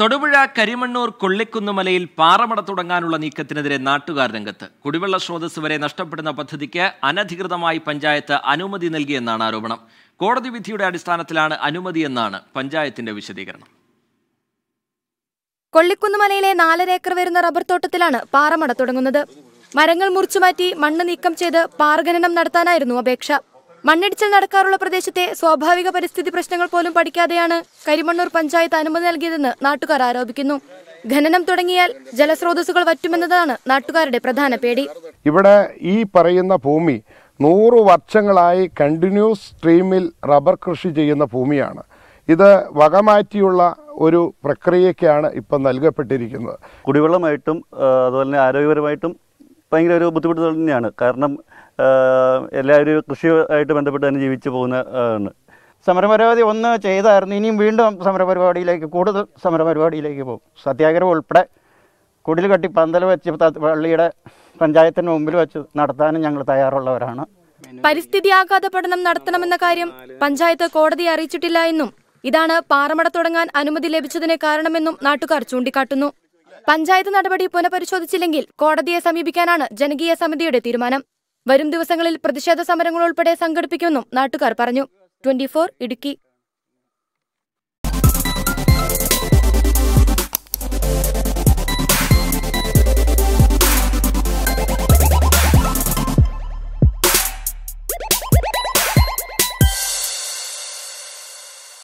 തൊടുപുഴ കരിമണ്ണൂർ കൊള്ളിക്കുന്നുമലയിൽ പാറമട തുടങ്ങാനുള്ള നീക്കത്തിനെതിരെ നാട്ടുകാർ രംഗത്ത് കുടിവെള്ള സ്രോതസ് വരെ നഷ്ടപ്പെടുന്ന പദ്ധതിക്ക് അനധികൃതമായി പഞ്ചായത്ത് അനുമതി നൽകിയെന്നാണ് ആരോപണം കോടതി വിധിയുടെ അടിസ്ഥാനത്തിലാണ് അനുമതിയെന്നാണ് പഞ്ചായത്തിന്റെ വിശദീകരണം കൊള്ളിക്കുന്നുമലയിലെ നാലര ഏക്കർ വരുന്ന റബ്ബർ തോട്ടത്തിലാണ് പാറമട തുടങ്ങുന്നത് മരങ്ങൾ മുറിച്ചുമാറ്റി മണ്ണ് നീക്കം ചെയ്ത് പാറഖനനം നടത്താനായിരുന്നു അപേക്ഷ മണ്ണിടിച്ചിൽ നടക്കാറുള്ള പ്രദേശത്തെ സ്വാഭാവിക പരിസ്ഥിതി പ്രശ്നങ്ങൾ പോലും പഠിക്കാതെയാണ് കരിമണ്ണൂർ പഞ്ചായത്ത് അനുമതി നൽകിയതെന്ന് നാട്ടുകാർ ആരോപിക്കുന്നു ഖനനം തുടങ്ങിയാൽ ജലസ്രോതസ്സുകൾ വറ്റുമെന്നതാണ് നാട്ടുകാരുടെ പ്രധാന പേടി ഇവിടെ ഈ പറയുന്ന ഭൂമി നൂറ് വർഷങ്ങളായി കണ്ടിന്യൂസ് സ്ട്രീമിൽ റബ്ബർ കൃഷി ചെയ്യുന്ന ഭൂമിയാണ് ഇത് വകമാറ്റിയുള്ള ഒരു പ്രക്രിയക്കാണ് ഇപ്പം നൽകപ്പെട്ടിരിക്കുന്നത് കുടിവെള്ളമായിട്ടും അതുപോലെ തന്നെ ആരോഗ്യപരമായിട്ടും ഭയങ്കര ഒരു ബുദ്ധിമുട്ട് തന്നെയാണ് കാരണം എല്ലാവരും കൃഷിയുമായിട്ട് ബന്ധപ്പെട്ട് തന്നെ ജീവിച്ചു പോകുന്ന ആണ് സമരപരിപാടി ഒന്ന് ചെയ്തായിരുന്നു ഇനിയും വീണ്ടും സമരപരിപാടിയിലേക്ക് കൂടുതൽ സമരപരിപാടിയിലേക്ക് പോകും സത്യാഗ്രഹം ഉൾപ്പെടെ കുടിൽ കട്ടി പന്തൽ വെച്ച് പള്ളിയുടെ പഞ്ചായത്തിന് മുമ്പിൽ വെച്ച് നടത്താനും ഞങ്ങൾ തയ്യാറുള്ളവരാണ് പരിസ്ഥിതി ആഘാത പഠനം നടത്തണമെന്ന കാര്യം പഞ്ചായത്ത് കോടതി അറിയിച്ചിട്ടില്ല എന്നും ഇതാണ് പാറമട തുടങ്ങാൻ അനുമതി ലഭിച്ചതിന് കാരണമെന്നും നാട്ടുകാർ ചൂണ്ടിക്കാട്ടുന്നു പഞ്ചായത്ത് നടപടി പുനഃപരിശോധിച്ചില്ലെങ്കിൽ കോടതിയെ സമീപിക്കാനാണ് ജനകീയ സമിതിയുടെ തീരുമാനം വരും ദിവസങ്ങളിൽ പ്രതിഷേധ സമരങ്ങൾ ഉൾപ്പെടെ സംഘടിപ്പിക്കുമെന്നും നാട്ടുകാർ പറഞ്ഞു ട്വന്റി ഇടുക്കി